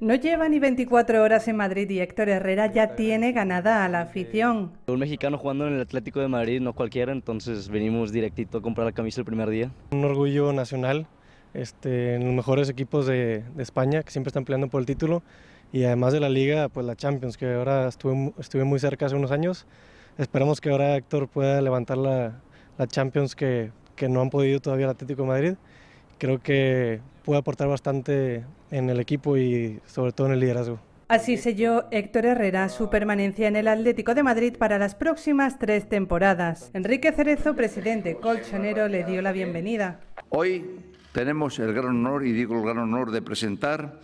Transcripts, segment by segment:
No lleva ni 24 horas en Madrid y Héctor Herrera ya tiene ganada a la afición. Un mexicano jugando en el Atlético de Madrid, no cualquiera, entonces venimos directito a comprar la camisa el primer día. Un orgullo nacional, este, en los mejores equipos de, España que siempre están peleando por el título y además de la liga, pues la Champions, que ahora estuve, muy cerca hace unos años. Esperamos que ahora Héctor pueda levantar la, Champions que, que no han podido todavía el Atlético de Madrid creo que puede aportar bastante en el equipo y sobre todo en el liderazgo. Así selló Héctor Herrera su permanencia en el Atlético de Madrid para las próximas tres temporadas. Enrique Cerezo, presidente colchonero, le dio la bienvenida. Hoy tenemos el gran honor, y digo el gran honor, de presentar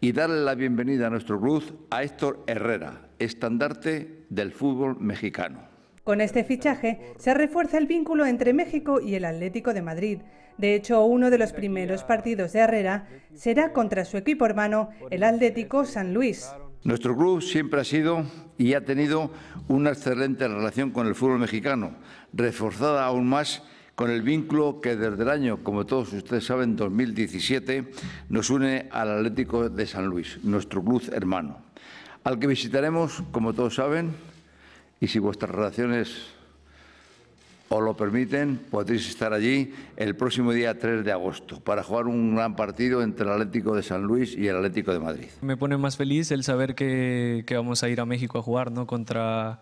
y darle la bienvenida a nuestro club a Héctor Herrera, estandarte del fútbol mexicano. Con este fichaje se refuerza el vínculo entre México y el Atlético de Madrid. De hecho, uno de los primeros partidos de Herrera será contra su equipo hermano, el Atlético San Luis. Nuestro club siempre ha sido y ha tenido una excelente relación con el fútbol mexicano, reforzada aún más con el vínculo que desde el año, como todos ustedes saben, 2017 nos une al Atlético de San Luis, nuestro club hermano, al que visitaremos, como todos saben, y si vuestras relaciones os lo permiten, podréis estar allí el próximo día 3 de agosto para jugar un gran partido entre el Atlético de San Luis y el Atlético de Madrid. Me pone más feliz el saber que, vamos a ir a México a jugar ¿no? contra,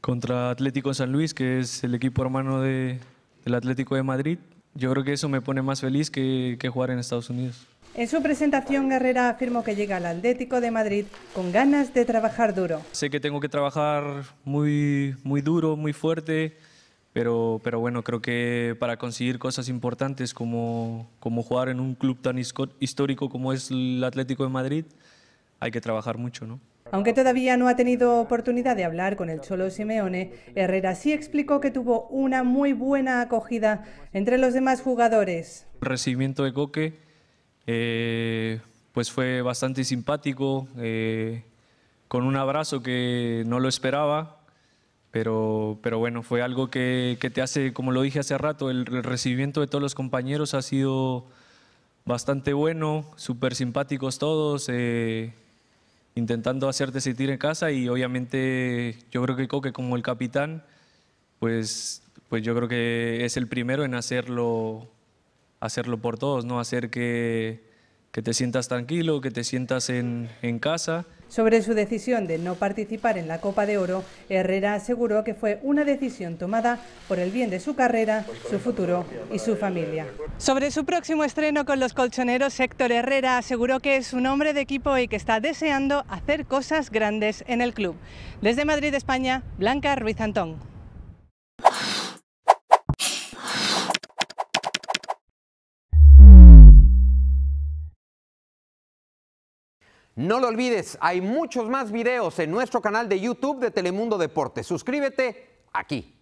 contra Atlético San Luis, que es el equipo hermano de, del Atlético de Madrid. Yo creo que eso me pone más feliz que jugar en Estados Unidos. En su presentación, Herrera afirmó que llega al Atlético de Madrid con ganas de trabajar duro. Sé que tengo que trabajar muy, muy duro, muy fuerte, pero, pero bueno, creo que para conseguir cosas importantes como, como jugar en un club tan histórico como es el Atlético de Madrid, hay que trabajar mucho, ¿no? Aunque todavía no ha tenido oportunidad de hablar con el Cholo Simeone, Herrera sí explicó que tuvo una muy buena acogida entre los demás jugadores. El recibimiento de Coque eh, pues fue bastante simpático, eh, con un abrazo que no lo esperaba, pero, pero bueno, fue algo que, que, te hace, como lo dije hace rato, el, recibimiento de todos los compañeros ha sido bastante bueno, súper simpáticos todos, eh, intentando hacerte sentir en casa y obviamente yo creo que Coque como el capitán, pues, pues yo creo que es el primero en hacerlo hacerlo por todos, ¿no? Hacer que, que te sientas tranquilo, que te sientas en, en, casa. Sobre su decisión de no participar en la Copa de Oro, Herrera aseguró que fue una decisión tomada por el bien de su carrera, su futuro y su familia. Sobre su próximo estreno con los colchoneros, Héctor Herrera aseguró que es un hombre de equipo y que está deseando hacer cosas grandes en el club. Desde Madrid, España, Blanca Ruiz Antón. No lo olvides, hay muchos más videos en nuestro canal de YouTube de Telemundo Deportes. Suscríbete aquí.